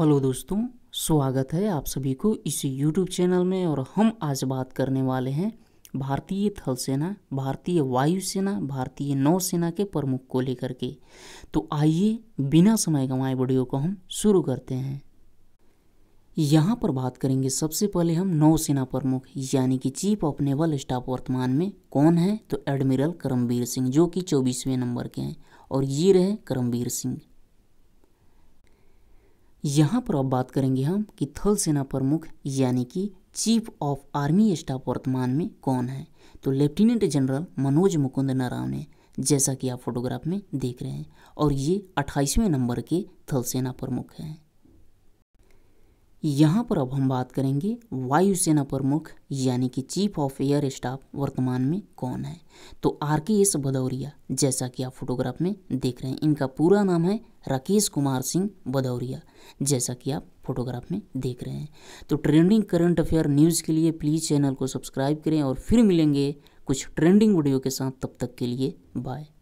hello दोस्तों स्वागत है आप सभी को इस यूट्यूब चैनल में और हम आज बात करने वाले हैं भारतीय थल सेना भारतीय वायुसेना भारतीय नौसेना के प्रमुख को लेकर के तो आइए बिना समय गंवाए वीडियो को हम शुरू करते हैं यहाँ पर बात करेंगे सबसे पहले हम नौसेना प्रमुख यानी कि चीफ ऑफ नेवल स्टाफ वर्तमान में कौन है तो एडमिरल करमवीर सिंह जो कि चौबीसवें नंबर के हैं और ये रहे करमवीर सिंह यहाँ पर अब बात करेंगे हम कि थल सेना प्रमुख यानी कि चीफ ऑफ आर्मी स्टाफ वर्तमान में कौन है तो लेफ्टिनेंट जनरल मनोज मुकुंद नाराव ने जैसा कि आप फोटोग्राफ में देख रहे हैं और ये अट्ठाईसवें नंबर के थल सेना प्रमुख हैं यहाँ पर अब हम बात करेंगे वायुसेना प्रमुख यानी कि चीफ ऑफ एयर स्टाफ वर्तमान में कौन है तो आर के एस भदौरिया जैसा कि आप फोटोग्राफ में देख रहे हैं इनका पूरा नाम है राकेश कुमार सिंह भदौरिया जैसा कि आप फोटोग्राफ में देख रहे हैं तो ट्रेंडिंग करंट अफेयर न्यूज़ के लिए प्लीज़ चैनल को सब्सक्राइब करें और फिर मिलेंगे कुछ ट्रेंडिंग वीडियो के साथ तब तक के लिए बाय